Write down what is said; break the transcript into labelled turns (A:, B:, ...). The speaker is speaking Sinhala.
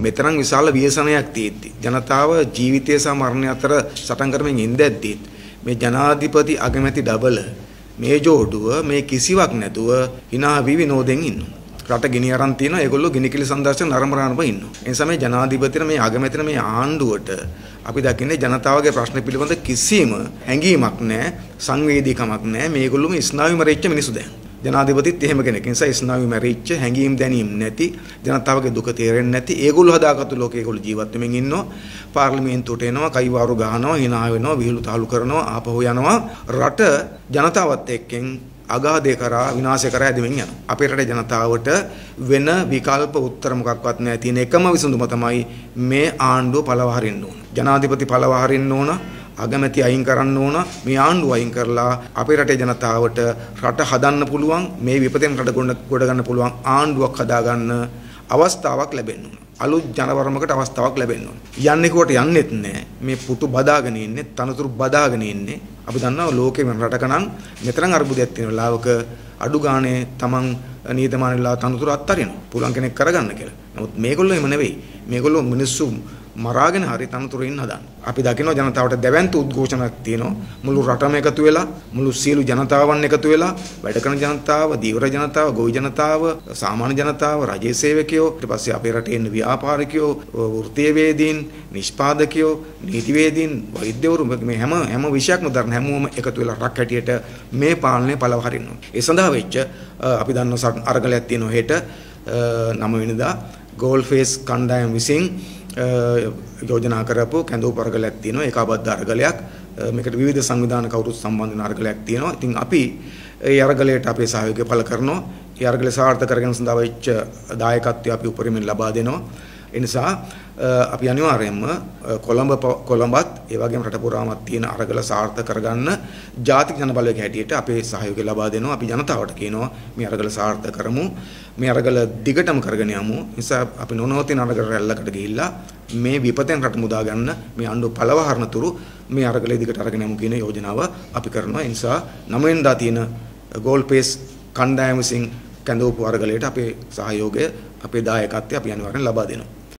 A: මෙතරම් විශාල ව්‍යසනයක් තියෙද්දී ජනතාව ජීවිතය සහ මරණය අතර සටන් කරමින් ඉඳද්දීත් මේ ජනාධිපති අගමැති ඩබල මේ جوړුව මේ කිසිවක් නැතුව hina විවිනෝදෙන් ඉන්නවා. රට ගිනි අරන් තියෙනවා ඒගොල්ලෝ ගිනි කිලි සම්දර්ශන නරඹරානම ඉන්නවා. ඒ නිසා මේ ජනාධිපතින මේ අගමැතින මේ ආණ්ඩුවට අපි දකින්නේ ජනතාවගේ ප්‍රශ්න පිළිබඳ කිසිම හැඟීමක් නැහැ, සංවේදීකමක් නැහැ. මේගොල්ලොම ස්නායු මරෙච්ච මිනිස්සු දැන්. ජනාධිපතිත් එහෙම කෙනෙක්. ඒ නිසා ස්නායු මැරිච්ච හැංගීම් දැනීම් නැති ජනතාවගේ දුක තේරෙන්නේ නැති ඒගොල්ලෝ හදාගත්තු ලෝකේ ඒගොල්ලෝ ජීවත් වෙමින් ඉන්නවා. පාර්ලිමේන්තුවට එනවා, කයිවාරු ගහනවා, hina වෙනවා, විහිළු තහළු කරනවා, ආපහු යනවා. රට ජනතාවත් එක්කෙන් අගාධය කරා විනාශය කරා ඇදමින් යනවා. අපේ රටේ ජනතාවට වෙන විකල්ප උත්තර මොකක්වත් නැහැ. තියෙන එකම විසඳුම තමයි මේ ආණ්ඩුව පළවහරින්න ඕන. ජනාධිපති පළවහරින්න ඕන. අගමැති අයින් කරන්න ඕන මේ ආණ්ඩුව අයින් කරලා අපේ රටේ ජනතාවට රට හදන්න පුළුවන් මේ විපතෙන් රට ගොඩ ගන්න පුළුවන් ආණ්ඩුවක් හදාගන්න අවස්ථාවක් ලැබෙන්න ඕන. අලුත් ජනවර්මකට අවස්ථාවක් ලැබෙන්න ඕන. යන්නේ කොට යන්නෙත් නෑ. මේ පුතු බදාගෙන ඉන්නේ, තනතුරු බදාගෙන ඉන්නේ. අපි දන්නවා ලෝකෙ වෙන රටක නම් මෙතරම් අර්බුදයක් තියෙන ලාවක අඩු ගානේ තමන් නියතමානීලා තනතුරු අත්හරිනවා. පුළුවන් කෙනෙක් කරගන්න කියලා. නමුත් මේගොල්ලෝ එහෙම නෙවෙයි. මේගොල්ලෝ මිනිස්සු මරාගෙන හරි තනතුරු ඉන්න හදන. අපි දකිනවා ජනතාවට දැවැන්ත උද්ඝෝෂණයක් තියෙනවා. මුළු රටම එකතු වෙලා, මුළු සියලු ජනතාවන් එකතු වෙලා වැඩ කරන ජනතාව, දීවර ජනතාව, ගොවි ජනතාව, සාමාන්‍ය ජනතාව, රජයේ සේවකයෝ, ඊට පස්සේ අපේ රටේ ඉන්න ව්‍යාපාරිකයෝ, වෘත්තීයවේදීන්, නිෂ්පාදකයෝ, නීතිවේදීන්, වෛද්‍යවරු මේ හැම හැම විෂයක්ම දරන හැමෝම එකතු වෙලා රක් හැටියට මේ පාලනය පළව හරිනවා. ඒ සඳහා වෙච්ච අපි දන්න අරගලයක් තියෙනවා හෙට 9 වෙනිදා ගෝල් ෆේස් කණ්ඩායම් විසින් යෝජනා කරපු කැඳවු පරගලයක් තියෙනවා ඒක අබද්ධ අරගලයක් මේකට විවිධ සංවිධාන කවුරුත් සම්බන්ධ අරගලයක් තියෙනවා ඉතින් අපි ඒ අරගලයට අපේ සහයෝගය පළ කරනවා ඒ අරගලය සාර්ථක කරගෙන සඳහා වෙච්ච දායකත්වය අපි උපරිමෙන් ලබා දෙනවා ඒ නිසා අපි අනිවාර්යයෙන්ම කොළඹ කොළඹත් ඒ වගේම රට පුරාමත් තියෙන අරගල සාර්ථක කරගන්න ජාතික ජනබලයක හැටියට අපේ සහයෝගය ලබා දෙනවා අපි ජනතාවට කියනවා මේ අරගල සාර්ථක කරමු මේ අරගල දිගටම කරගෙන යමු නිසා අපි නොනවතින අරගල රැල්ලකට ගිහිල්ලා මේ විපතෙන් රට මුදා ගන්න මේ අඬු පළවහරන තුරු මේ අරගල දිගට අරගෙන යමු කියන යෝජනාව අපි කරනවා ඒ නිසා 9 වෙනිදා තියෙන ගෝල් පේස් කණ්ඩායම විසින් කැඳවපු අරගලයට අපේ සහයෝගය අපේ දායකත්වය අපි අනිවාර්යෙන් ලබා දෙනවා